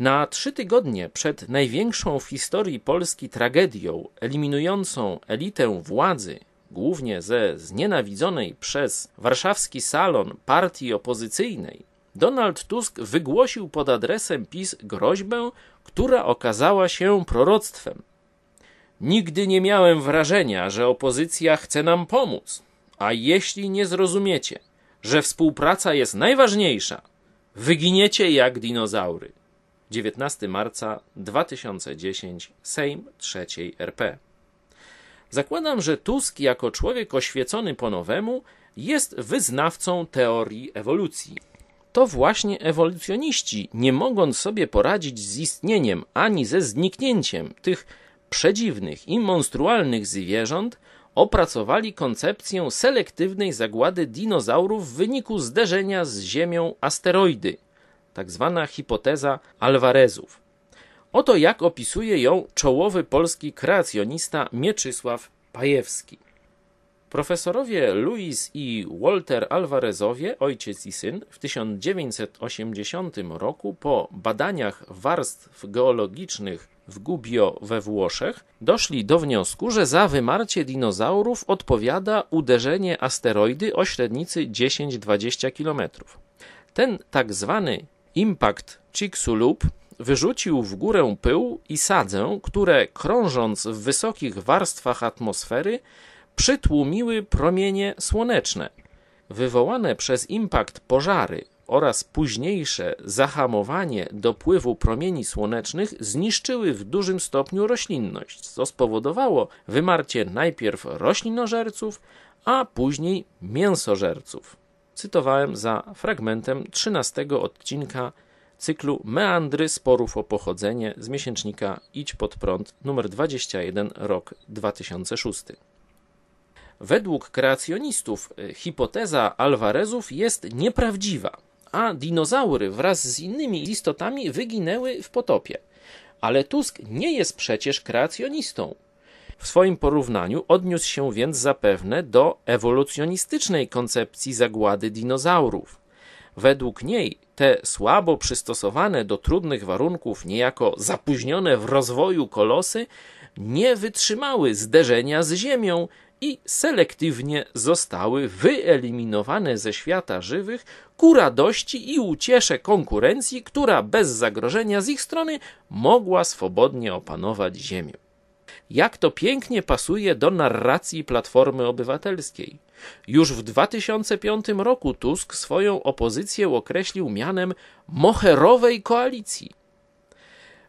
Na trzy tygodnie przed największą w historii Polski tragedią eliminującą elitę władzy, głównie ze znienawidzonej przez warszawski salon partii opozycyjnej, Donald Tusk wygłosił pod adresem PiS groźbę, która okazała się proroctwem. Nigdy nie miałem wrażenia, że opozycja chce nam pomóc, a jeśli nie zrozumiecie, że współpraca jest najważniejsza, wyginiecie jak dinozaury. 19 marca 2010 Sejm III RP. Zakładam, że Tusk jako człowiek oświecony po nowemu jest wyznawcą teorii ewolucji. To właśnie ewolucjoniści, nie mogąc sobie poradzić z istnieniem ani ze zniknięciem tych przedziwnych i monstrualnych zwierząt, opracowali koncepcję selektywnej zagłady dinozaurów w wyniku zderzenia z Ziemią asteroidy – tak zwana hipoteza Alvarezów. Oto jak opisuje ją czołowy polski kreacjonista Mieczysław Pajewski. Profesorowie Luis i Walter Alvarezowie, ojciec i syn, w 1980 roku po badaniach warstw geologicznych w Gubbio we Włoszech doszli do wniosku, że za wymarcie dinozaurów odpowiada uderzenie asteroidy o średnicy 10-20 km. Ten tak zwany Impact Chicxulub wyrzucił w górę pył i sadzę, które krążąc w wysokich warstwach atmosfery przytłumiły promienie słoneczne. Wywołane przez impakt pożary oraz późniejsze zahamowanie dopływu promieni słonecznych zniszczyły w dużym stopniu roślinność, co spowodowało wymarcie najpierw roślinożerców, a później mięsożerców cytowałem za fragmentem 13 odcinka cyklu Meandry sporów o pochodzenie z miesięcznika Idź pod prąd numer 21 rok 2006. Według kreacjonistów y, hipoteza Alvarezów jest nieprawdziwa, a dinozaury wraz z innymi istotami wyginęły w potopie. Ale Tusk nie jest przecież kreacjonistą. W swoim porównaniu odniósł się więc zapewne do ewolucjonistycznej koncepcji zagłady dinozaurów. Według niej te słabo przystosowane do trudnych warunków, niejako zapóźnione w rozwoju kolosy, nie wytrzymały zderzenia z ziemią i selektywnie zostały wyeliminowane ze świata żywych ku radości i uciesze konkurencji, która bez zagrożenia z ich strony mogła swobodnie opanować ziemię jak to pięknie pasuje do narracji Platformy Obywatelskiej. Już w 2005 roku Tusk swoją opozycję określił mianem moherowej koalicji.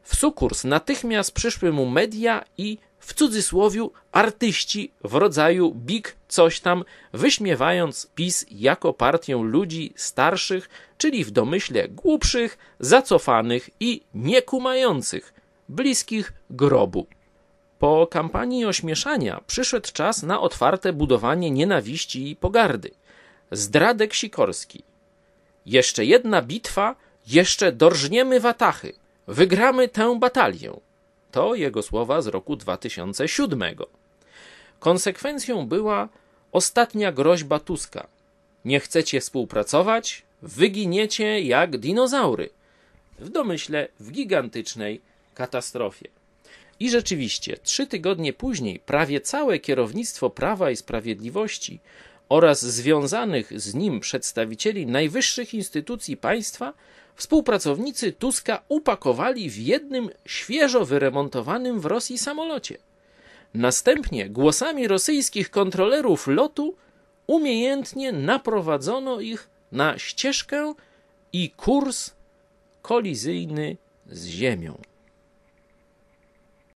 W sukurs natychmiast przyszły mu media i w cudzysłowie artyści w rodzaju Big coś tam, wyśmiewając PiS jako partię ludzi starszych, czyli w domyśle głupszych, zacofanych i niekumających, bliskich grobu. Po kampanii ośmieszania przyszedł czas na otwarte budowanie nienawiści i pogardy. Zdradek Sikorski. Jeszcze jedna bitwa, jeszcze dorżniemy Watachy. Wygramy tę batalię. To jego słowa z roku 2007. Konsekwencją była ostatnia groźba Tuska. Nie chcecie współpracować? Wyginiecie jak dinozaury. W domyśle w gigantycznej katastrofie. I rzeczywiście, trzy tygodnie później prawie całe kierownictwo Prawa i Sprawiedliwości oraz związanych z nim przedstawicieli najwyższych instytucji państwa, współpracownicy Tuska upakowali w jednym świeżo wyremontowanym w Rosji samolocie. Następnie głosami rosyjskich kontrolerów lotu umiejętnie naprowadzono ich na ścieżkę i kurs kolizyjny z Ziemią.